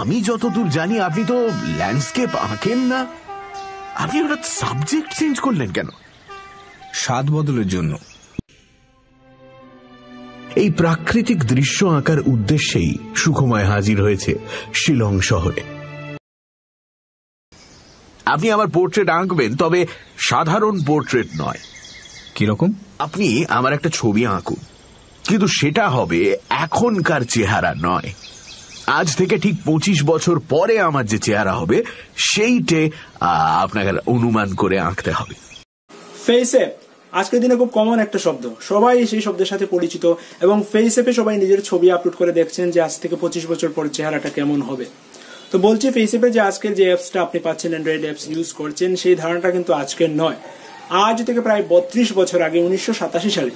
আমি যতদূর জানি আপনি তো ল্যান্ডস্কেপ আঁকেন না আপনি ওটা সাবজেক্ট চেঞ্জ করলেন কেন স্বাদ বদলের জন্য এই প্রাকৃতিক দৃশ্য আঁকার উদ্দেশ্যেই সুখময় হাজির হয়েছে শিলং শহরে আপনি আমার পোর্ট্রেট আঁকবেন তবে সাধারণ পোর্ট্রেট নয় কিরকম আপনি আমার একটা ছবি আঁকুন কিন্তু সেটা হবে এখনকার চেহারা নয় আজ থেকে ঠিক ২৫ বছর পরে আমার যে চেহারা হবে সেইটে আপনাকে অনুমান করে আঁকতে হবে আজকের দিনে খুব কমন একটা শব্দ সবাই সেই শব্দের সাথে পরিচিত এবং ফেসঅ্যাপে সবাই নিজের ছবি আপলোড করে দেখছেন যে আজ থেকে পঁচিশ বছর পর চেহারাটা কেমন হবে তো বলছি ফেসঅ্যাপে যে আজকের যে অ্যাপসটা আপনি পাচ্ছেন অ্যান্ড্রয়েড অ্যাপস ইউজ করছেন সেই ধারণাটা কিন্তু আজকের নয় আজ থেকে প্রায় বত্রিশ বছর আগে উনিশশো সাতাশি সালে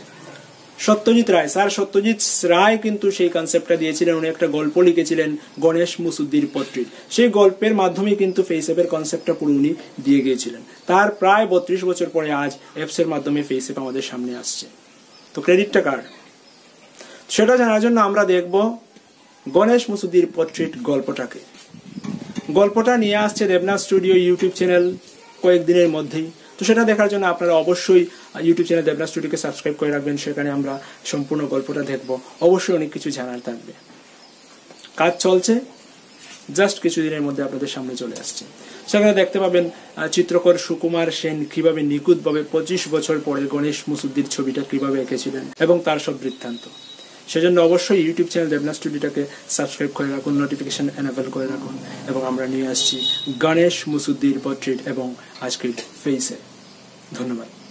সত্যজিৎ রায় স্যার সত্যজিৎ রায় কিন্তু সেই কনসেপ্টটা দিয়েছিলেন উনি একটা গল্প লিখেছিলেন গণেশ মুসুদ্দির পত্রী সেই গল্পের মাধ্যমে কিন্তু ফেসঅ্যাপের কনসেপ্টটা পুরো উনি দিয়ে গিয়েছিলেন তার প্রায় বত্রিশ বছর পরে আজ অ্যাপসের মাধ্যমে ফেসঅ্যাপ আমাদের সামনে আসছে তো ক্রেডিটটা কার সেটা জানার জন্য আমরা দেখব গণেশ মুসুদ্দির পত্রীর গল্পটাকে গল্পটা নিয়ে আসছে দেবনাথ স্টুডিও ইউটিউব চ্যানেল কয়েকদিনের মধ্যেই তো সেটা দেখার জন্য আপনারা অবশ্যই ইউটিউব চ্যানেল দেবনাথ স্টুডিওকে সাবস্ক্রাইব করে রাখবেন সেখানে আমরা সম্পূর্ণ গল্পটা দেখব অবশ্যই অনেক কিছু জানার থাকবে কাজ চলছে জাস্ট কিছুদিনের মধ্যে আপনাদের সামনে চলে আসছে সেখানে দেখতে পাবেন চিত্রকর সুকুমার সেন কিভাবে নিখুঁতভাবে পঁচিশ বছর পরে গণেশ মুসুদ্দির ছবিটা কিভাবে এঁকেছিলেন এবং তার সব বৃত্তান্ত সেজন্য অবশ্যই ইউটিউব চ্যানেল দেবনা স্টুডিওটাকে সাবস্ক্রাইব করে রাখুন নোটিফিকেশান অ্যানেবল করে রাখুন এবং আমরা নিয়ে আসছি গণেশ মুসুদ্দির পট্রিট এবং আজকের ফেইসে ধন্যবাদ